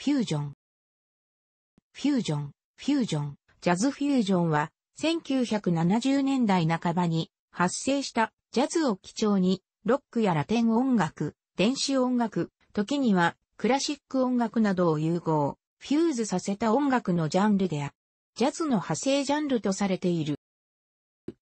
フュージョン。フュージョン、フュージョン、ジャズフュージョンは、1970年代半ばに発生したジャズを基調に、ロックやラテン音楽、電子音楽、時にはクラシック音楽などを融合、フューズさせた音楽のジャンルであジャズの派生ジャンルとされている。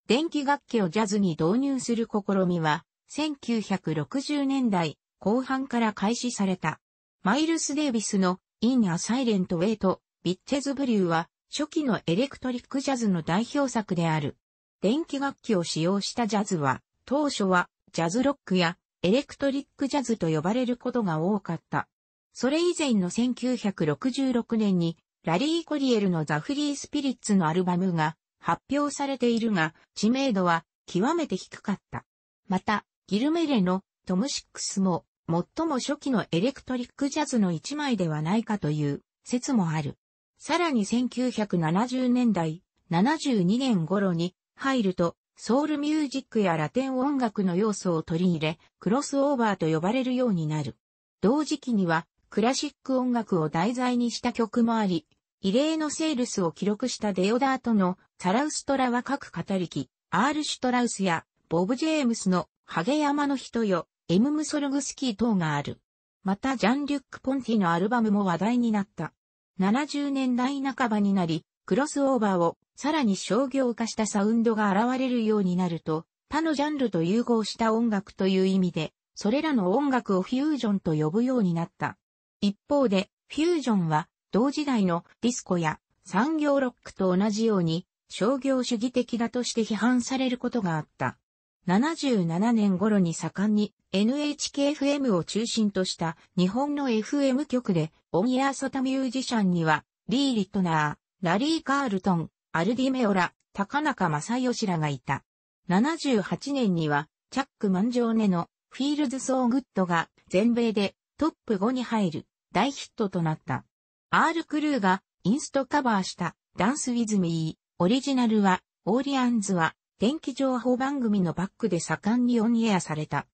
電気楽器をジャズに導入する試みは、1960年代後半から開始された。マイルス・デイビスの in a silent way と、ビッチェズブリューは、初期のエレクトリックジャズの代表作である。電気楽器を使用したジャズは、当初は、ジャズロックや、エレクトリックジャズと呼ばれることが多かった。それ以前の1966年に、ラリー・コリエルのザ・フリー・スピリッツのアルバムが発表されているが、知名度は極めて低かった。また、ギルメレのトム・シックスも最も初期のエレクトリックジャズの一枚ではないかという説もある。さらに1970年代、72年頃に入ると、ソウルミュージックやラテン音楽の要素を取り入れ、クロスオーバーと呼ばれるようになる。同時期には、クラシック音楽を題材にした曲もあり、異例のセールスを記録したデオダートのサラウストラは各語りき、アール・シュトラウスやボブ・ジェームスのハゲ山の人よ、エムムソルグスキー等がある。またジャン・リュック・ポンティのアルバムも話題になった。70年代半ばになり、クロスオーバーをさらに商業化したサウンドが現れるようになると、他のジャンルと融合した音楽という意味で、それらの音楽をフュージョンと呼ぶようになった。一方で、フュージョンは同時代のディスコや産業ロックと同じように商業主義的だとして批判されることがあった。77年頃に盛んに NHKFM を中心とした日本の FM 局でオンエアソタミュージシャンにはリー・リットナー、ラリー・カールトン、アルディメオラ、高中正義らがいた。78年にはチャック・マンジョーネのフィールズ・ソー・グッドが全米でトップ5に入る大ヒットとなった。R クルーがインストカバーしたダンス・ウィズ・ミー、オリジナルはオーリアンズは天気情報番組のバックで盛んにオンエアされた。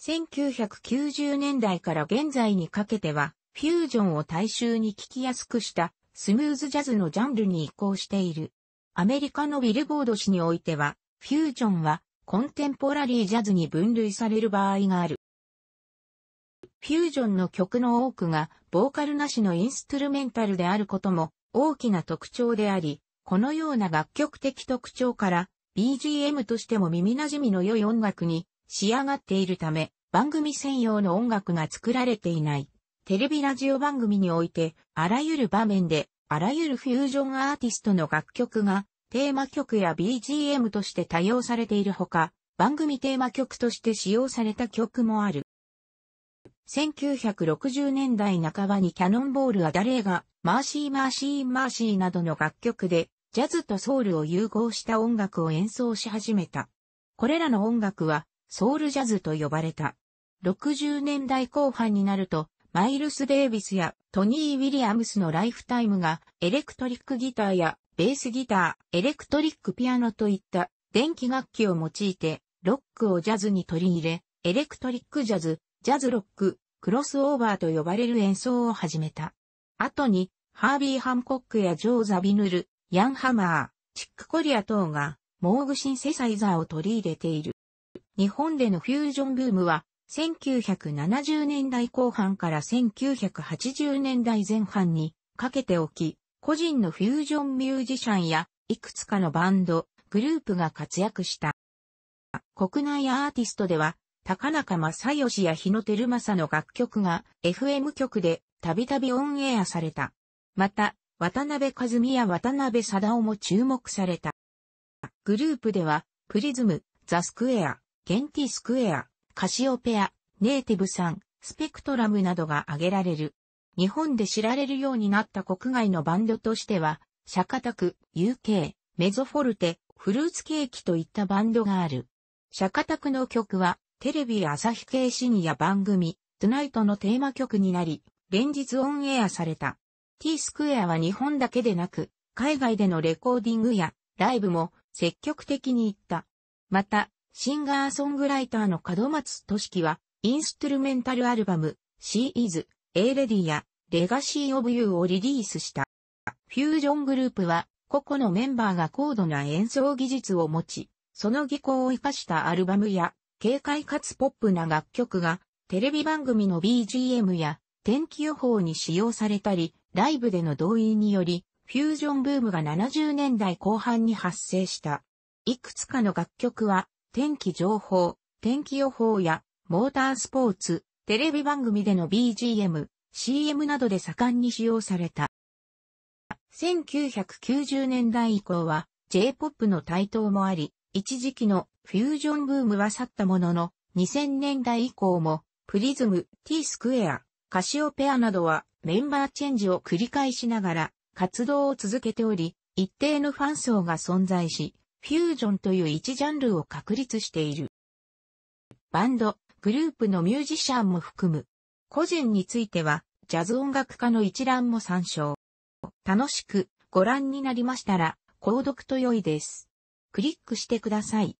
1990年代から現在にかけては、フュージョンを大衆に聞きやすくしたスムーズジャズのジャンルに移行している。アメリカのビルボード誌においては、フュージョンはコンテンポラリージャズに分類される場合がある。フュージョンの曲の多くがボーカルなしのインストゥルメンタルであることも大きな特徴であり、このような楽曲的特徴から BGM としても耳馴染みの良い音楽に仕上がっているため、番組専用の音楽が作られていない。テレビラジオ番組において、あらゆる場面で、あらゆるフュージョンアーティストの楽曲が、テーマ曲や BGM として多用されているほか、番組テーマ曲として使用された曲もある。1960年代半ばにキャノンボールは誰が、マーシーマーシーマーシーなどの楽曲で、ジャズとソウルを融合した音楽を演奏し始めた。これらの音楽は、ソウルジャズと呼ばれた。60年代後半になると、マイルス・デイビスやトニー・ウィリアムスのライフタイムが、エレクトリックギターやベースギター、エレクトリックピアノといった電気楽器を用いて、ロックをジャズに取り入れ、エレクトリックジャズ、ジャズロック、クロスオーバーと呼ばれる演奏を始めた。後に、ハービー・ハンコックやジョー・ザビヌル、ヤンハマー、チックコリア等が、モーグシンセサイザーを取り入れている。日本でのフュージョンブームは、1970年代後半から1980年代前半にかけておき、個人のフュージョンミュージシャンや、いくつかのバンド、グループが活躍した。国内アーティストでは、高中正義や日野照正の楽曲が FM 曲でたびたびオンエアされた。また、渡辺和美や渡辺貞夫も注目された。グループでは、プリズム、ザ・スクエア、ゲンティ・スクエア、カシオペア、ネイティブさん、スペクトラムなどが挙げられる。日本で知られるようになった国外のバンドとしては、シャカタク、UK、メゾフォルテ、フルーツケーキといったバンドがある。シャカタクの曲は、テレビ朝日系深夜番組、トゥナイトのテーマ曲になり、連日オンエアされた。T スクエアは日本だけでなく、海外でのレコーディングやライブも積極的に行った。また、シンガーソングライターの門松俊樹は、インストゥルメンタルアルバム、シー・ e is, A Lady や、レガシーオブユーをリリースした。フュージョングループは、個々のメンバーが高度な演奏技術を持ち、その技巧を活かしたアルバムや、軽快かつポップな楽曲が、テレビ番組の BGM や、天気予報に使用されたり、ライブでの動員により、フュージョンブームが70年代後半に発生した。いくつかの楽曲は、天気情報、天気予報や、モータースポーツ、テレビ番組での BGM、CM などで盛んに使用された。1990年代以降は J-POP の台頭もあり、一時期のフュージョンブームは去ったものの、2000年代以降も、プリズム、T スクエア、カシオペアなどはメンバーチェンジを繰り返しながら活動を続けており、一定のファン層が存在し、フュージョンという一ジャンルを確立している。バンド、グループのミュージシャンも含む。個人については、ジャズ音楽家の一覧も参照。楽しくご覧になりましたら、購読と良いです。クリックしてください。